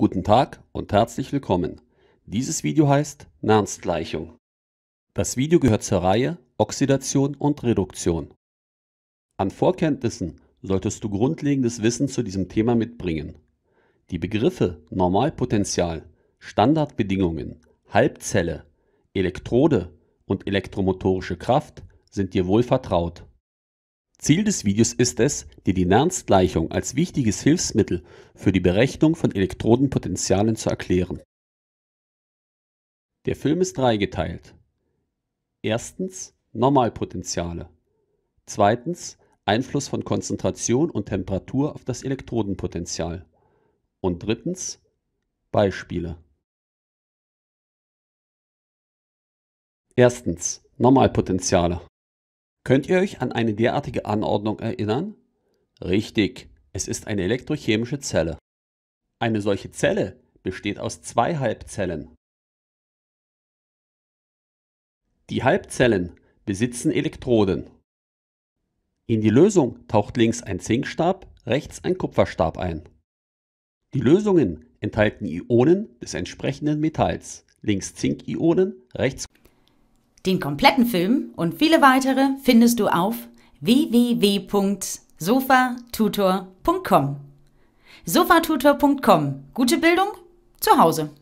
Guten Tag und herzlich willkommen. Dieses Video heißt Nernstgleichung. Das Video gehört zur Reihe Oxidation und Reduktion. An Vorkenntnissen solltest du grundlegendes Wissen zu diesem Thema mitbringen. Die Begriffe Normalpotential, Standardbedingungen, Halbzelle, Elektrode und elektromotorische Kraft sind dir wohl vertraut. Ziel des Videos ist es, dir die Nernst-Gleichung als wichtiges Hilfsmittel für die Berechnung von Elektrodenpotentialen zu erklären. Der Film ist dreigeteilt. Erstens Normalpotenziale. Zweitens Einfluss von Konzentration und Temperatur auf das Elektrodenpotenzial. Und drittens Beispiele. Erstens Normalpotenziale. Könnt ihr euch an eine derartige Anordnung erinnern? Richtig, es ist eine elektrochemische Zelle. Eine solche Zelle besteht aus zwei Halbzellen. Die Halbzellen besitzen Elektroden. In die Lösung taucht links ein Zinkstab, rechts ein Kupferstab ein. Die Lösungen enthalten Ionen des entsprechenden Metalls, links Zinkionen, rechts Kupferstab. Den kompletten Film und viele weitere findest du auf www.sofatutor.com. Sofatutor.com. Gute Bildung zu Hause.